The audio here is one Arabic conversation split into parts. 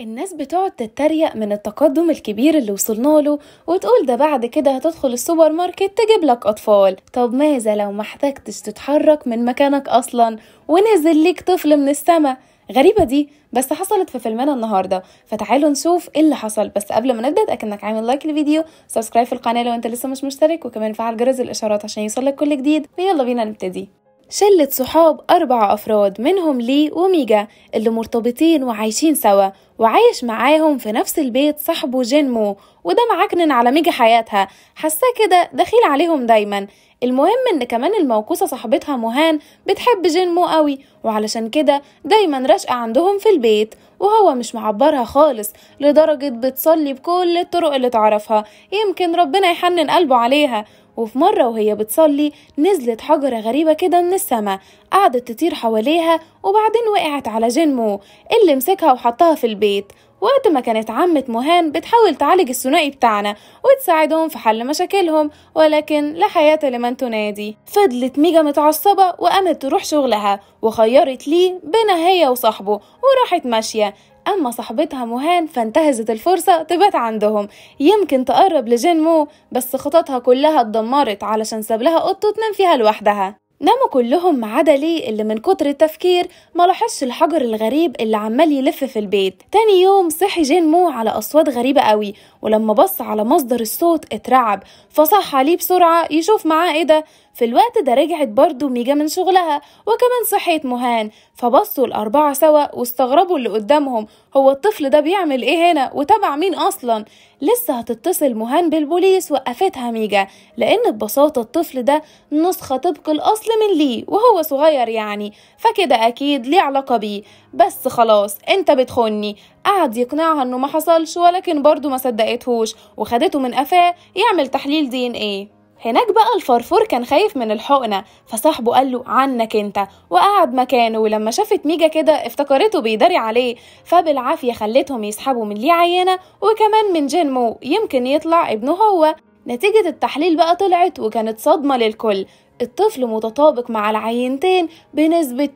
الناس بتقعد تتريق من التقدم الكبير اللي وصلنا له وتقول ده بعد كده هتدخل السوبر ماركت تجيب لك أطفال طب ماذا لو ما احتجتش تتحرك من مكانك أصلا ونزل ليك طفل من السما غريبه دي بس حصلت في فيلمنا النهارده فتعالوا نشوف ايه اللي حصل بس قبل ما نبدا اتاكد عامل لايك للفيديو سبسكرايب في القناه لو انت لسه مش مشترك وكمان فعل جرس الاشارات عشان يوصلك كل جديد ويلا بينا نبتدي شلة صحاب أربع أفراد منهم لي وميجا اللي مرتبطين وعايشين سوا وعايش معاهم في نفس البيت صاحبه جينمو وده معكنن على ميجا حياتها حاساه كده دخيل عليهم دايما المهم ان كمان الموكوسه صاحبتها مهان بتحب جنمو قوي وعلشان كده دايما راشقه عندهم في البيت وهو مش معبرها خالص لدرجه بتصلي بكل الطرق اللي تعرفها يمكن ربنا يحنن قلبه عليها وفي مرة وهي بتصلي نزلت حجرة غريبة كده من السماء قعدت تطير حواليها وبعدين وقعت على جنمو اللي مسكها وحطها في البيت وقت ما كانت عمة مهان بتحاول تعالج الثنائي بتاعنا وتساعدهم في حل مشاكلهم ولكن لا حياة لمن تنادي فضلت ميجا متعصبة وقامت تروح شغلها وخيرت ليه بينها هي وصاحبه وراحت ماشية أما صاحبتها مهان فانتهزت الفرصة تبات عندهم يمكن تقرب لجين مو بس خططها كلها اتدمرت علشان ساب لها قطة تنام فيها لوحدها ناموا كلهم ما عدا لي اللي من كتر التفكير ما لاحظش الحجر الغريب اللي عمال يلف في البيت تاني يوم صحي جين مو على اصوات غريبه قوي ولما بص على مصدر الصوت اترعب فصح عليه بسرعه يشوف معاه ايه ده في الوقت ده رجعت برضه ميجا من شغلها وكمان صحيت مهان فبصوا الأربعة سوا واستغربوا اللي قدامهم هو الطفل ده بيعمل إيه هنا وتبع مين أصلا لسه هتتصل مهان بالبوليس وقفتها ميجا لأن ببساطة الطفل ده نسخة طبق الأصل من ليه وهو صغير يعني فكده أكيد ليه علاقة بيه بس خلاص أنت بتخني قعد يقنعها إنه ما حصلش ولكن برضه ما صدقتهوش وخدته من قفاه يعمل تحليل دي ان ايه هناك بقى الفرفور كان خايف من الحقنة فصاحبه قال له عنك انت وقعد مكانه ولما شافت ميجا كده افتكرته بيداري عليه فبالعافية خلتهم يسحبوا من ليه عينة وكمان من جنمو يمكن يطلع ابنه هو نتيجة التحليل بقى طلعت وكانت صدمة للكل الطفل متطابق مع العينتين بنسبة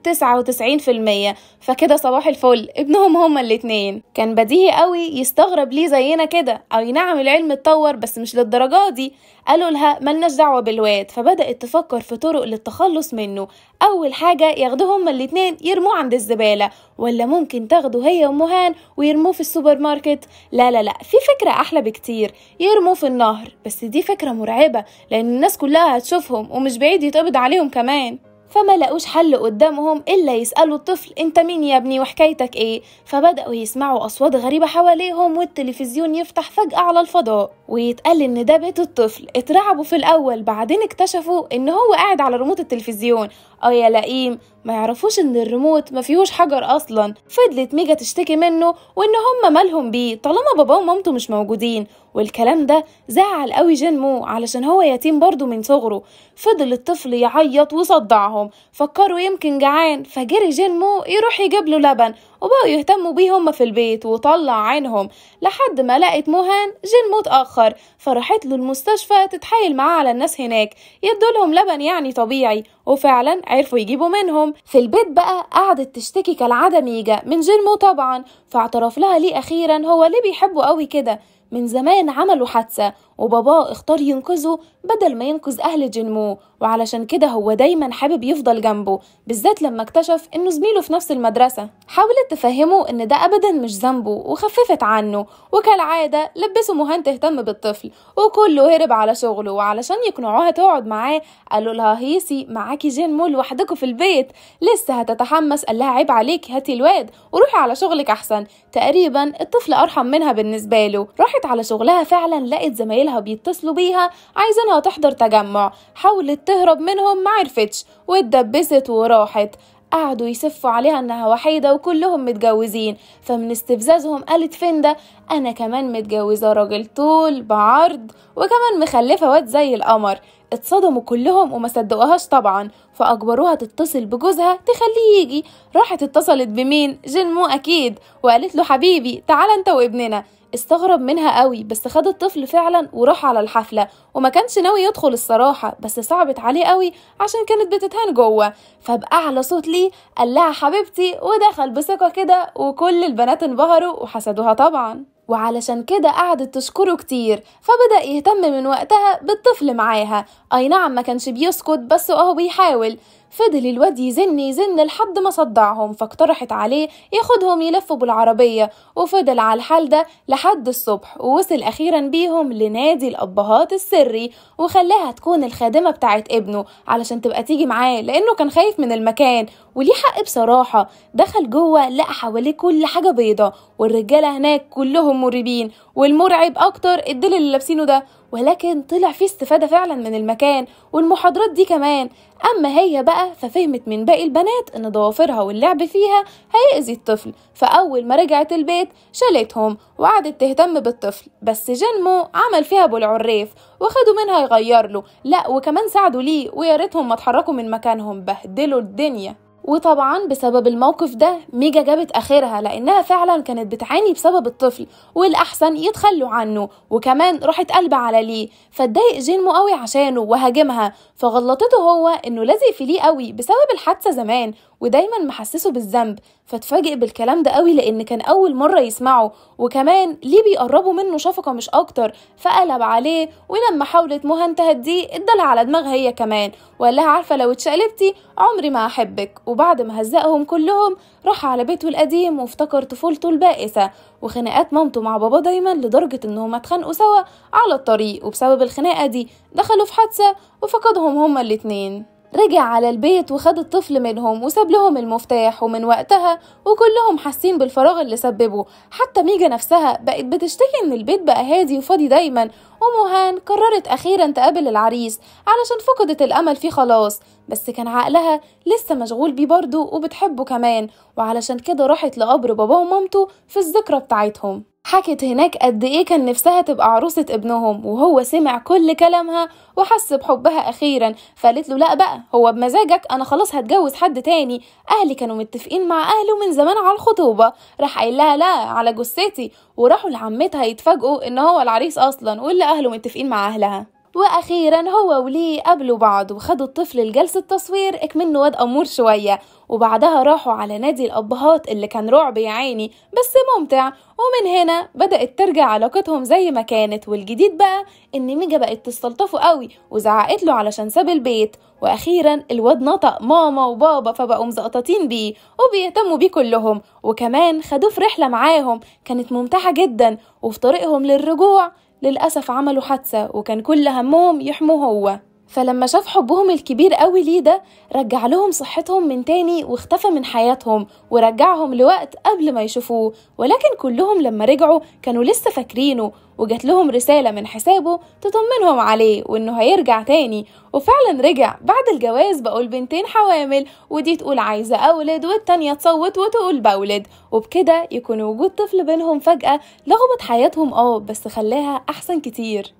99% فكده صباح الفل ابنهم هما الاتنين كان بديهي قوي يستغرب ليه زينا كده أي نعم العلم اتطور بس مش للدرجة دي قالوا لها ملناش دعوة بالواد فبدأت تفكر في طرق للتخلص منه أول حاجة ياخدوه هما الاتنين يرموه عند الزبالة ولا ممكن تاخده هي ومهان ويرموه في السوبر ماركت لا لا لا في فكرة أحلى بكتير يرموه في النهر بس دي فكرة مرعبة لأن الناس كلها هتشوفهم ومش بعيد العيد يتقبض عليهم كمان فما لقوش حل قدامهم إلا يسألوا الطفل أنت مين يا ابني وحكايتك إيه فبدأوا يسمعوا أصوات غريبة حواليهم والتلفزيون يفتح فجأة على الفضاء ويتقال إن ده بيت الطفل اترعبوا في الأول بعدين اكتشفوا إن هو قاعد على ريموت التلفزيون أو آه يا لئيم ما يعرفوش إن الريموت ما فيهوش حجر أصلا فضلت ميجا تشتكي منه وإن هما مالهم بيه طالما باباه ومامته مش موجودين والكلام ده زعل قوي جين مو علشان هو يتيم برضه من صغره فضل الطفل يعيط وصدعهم فكروا يمكن جعان فجري جين مو يروح يجيب له لبن وبقوا يهتموا بيه هما في البيت وطلع عينهم لحد ما لقت موهان جين مو تأخر فراحت له المستشفى تتحايل معاه على الناس هناك يدولهم لبن يعني طبيعي وفعلا عرفوا يجيبوا منهم في البيت بقى قعدت تشتكي كالعادة ميجا من جين مو طبعا فاعترف لها ليه أخيرا هو ليه بيحبه قوي كده من زمان عملوا حادثة وباباه اختار ينقذه بدل ما ينقذ أهل جنمو وعلشان كده هو دايما حابب يفضل جنبه بالذات لما اكتشف إنه زميله في نفس المدرسة حاولت تفهمه إن ده أبدا مش ذنبه وخففت عنه وكالعادة لبسه مهان تهتم بالطفل وكله هرب على شغله وعلشان يقنعوها تقعد معاه قالوا لها هيسي معاكي جنمو لوحدكوا في البيت لسه هتتحمس قال لها عيب عليك هاتي الواد وروحي على شغلك أحسن تقريبا الطفل أرحم منها بالنسبة له راحت على شغلها فعلا لقت زمايلها عيلها بيتصلوا بيها عايزينها تحضر تجمع حاولت تهرب منهم معرفتش واتدبست وراحت قعدوا يسفوا عليها انها وحيده وكلهم متجوزين فمن استفزازهم قالت فين ده انا كمان متجوزه راجل طول بعرض وكمان مخلفه واد زي القمر اتصدموا كلهم وما صدقوهاش طبعا فاجبروها تتصل بجوزها تخليه يجي راحت اتصلت بمين جنمو اكيد وقالت له حبيبي تعال انت وابننا استغرب منها قوي بس خد الطفل فعلا وراح على الحفلة وما كانش ناوي يدخل الصراحة بس صعبت عليه قوي عشان كانت بتتهان جوه فبأعلى صوت ليه قال لها حبيبتي ودخل بثقة كده وكل البنات انبهروا وحسدوها طبعا وعلشان كده قعدت تشكره كتير فبدأ يهتم من وقتها بالطفل معاها أي نعم ما كانش بيسكت بس أهو بيحاول فضل الواد يزن يزن لحد ما صدعهم فاقترحت عليه ياخدهم يلفوا بالعربية وفضل على الحال ده لحد الصبح ووصل أخيرا بيهم لنادي الأبهات السري وخلاها تكون الخادمة بتاعت ابنه علشان تبقى تيجي معاه لأنه كان خايف من المكان وليه حق بصراحة دخل جوه لقى حواليه كل حاجة بيضة والرجالة هناك كلهم مريبين والمرعب أكتر الدل اللي لابسينه ده ولكن طلع فيه استفادة فعلا من المكان والمحاضرات دي كمان أما هي بقى ففهمت من باقي البنات إن ضوافرها واللعب فيها هيأذي الطفل فأول ما رجعت البيت شالتهم وقعدت تهتم بالطفل بس جنمو عمل فيها أبو العريف وخدوا منها يغير له لا وكمان ساعدوا ليه وياريتهم ما اتحركوا من مكانهم بهدلوا الدنيا وطبعا بسبب الموقف ده ميجا جابت اخرها لانها فعلا كانت بتعاني بسبب الطفل والاحسن يتخلوا عنه وكمان راحت قلب على ليه فاتضايق جينمو قوي عشانه وهاجمها فغلطته هو انه لازق في ليه قوي بسبب الحادثه زمان ودايما محسسه بالذنب فاتفاجئ بالكلام ده قوي لان كان اول مره يسمعه وكمان ليه بيقربوا منه شفقه مش اكتر فقلب عليه ولما حاولت مها تهديه ادالها على دماغها هي كمان وقال لها عارفه لو اتشقلبتي عمري ما احبك وبعد ما هزقهم كلهم راح على بيته القديم وافتكر طفولته البائسه وخناقات مامته مع بابا دايما لدرجه انهم اتخانقوا سوا على الطريق وبسبب الخناقه دي دخلوا في حادثه وفقدهم هما الاتنين رجع على البيت وخد الطفل منهم وساب لهم المفتاح ومن وقتها وكلهم حاسين بالفراغ اللي سببه حتى ميجا نفسها بقت بتشتكي ان البيت بقى هادي وفاضي دايما ومهان قررت اخيرا تقابل العريس علشان فقدت الامل فيه خلاص بس كان عقلها لسه مشغول بيه برضه وبتحبه كمان وعلشان كده راحت لقبر باباه ومامته في الذكرى بتاعتهم حكت هناك قد إيه كان نفسها تبقى عروسة ابنهم وهو سمع كل كلامها وحس بحبها أخيرا فقالت له لأ بقى هو بمزاجك أنا خلاص هتجوز حد تاني أهلي كانوا متفقين مع أهله من زمان على الخطوبة راح قال لها لا على جثتي وراحوا لعمتها يتفاجئوا إن هو العريس أصلا واللي أهله متفقين مع أهلها واخيرا هو وليه قابلوا بعض وخدوا الطفل لجلسه تصوير اكمنه واد امور شويه وبعدها راحوا على نادي الابهات اللي كان رعب يا عيني بس ممتع ومن هنا بدات ترجع علاقتهم زي ما كانت والجديد بقى ان ميجا بقت تستلطفه قوي وزعقت له علشان ساب البيت واخيرا الواد نطق ماما وبابا فبقوا مزقططين بيه وبيهتموا بيه كلهم وكمان خدوه في رحله معاهم كانت ممتعه جدا وفي طريقهم للرجوع للأسف عملوا حادثة وكان كل همهم يحموه هو فلما شاف حبهم الكبير قوي ليه ده رجع لهم صحتهم من تاني واختفى من حياتهم ورجعهم لوقت قبل ما يشوفوه ولكن كلهم لما رجعوا كانوا لسه فاكرينه وجات لهم رسالة من حسابه تطمنهم عليه وإنه هيرجع تاني وفعلا رجع بعد الجواز بقوا البنتين حوامل ودي تقول عايزة أولد والتانية تصوت وتقول بولد وبكده يكون وجود طفل بينهم فجأة لغبط حياتهم اه بس خلاها أحسن كتير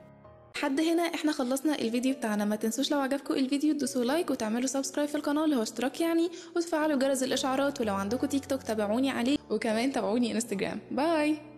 لحد هنا احنا خلصنا الفيديو بتاعنا ما تنسوش لو عجبكم الفيديو تدوسوا لايك وتعملوا سبسكرايب في القناه اللي هو اشتراك يعني وتفعلوا جرس الاشعارات ولو عندكم تيك توك تابعوني عليه وكمان تابعوني انستجرام باي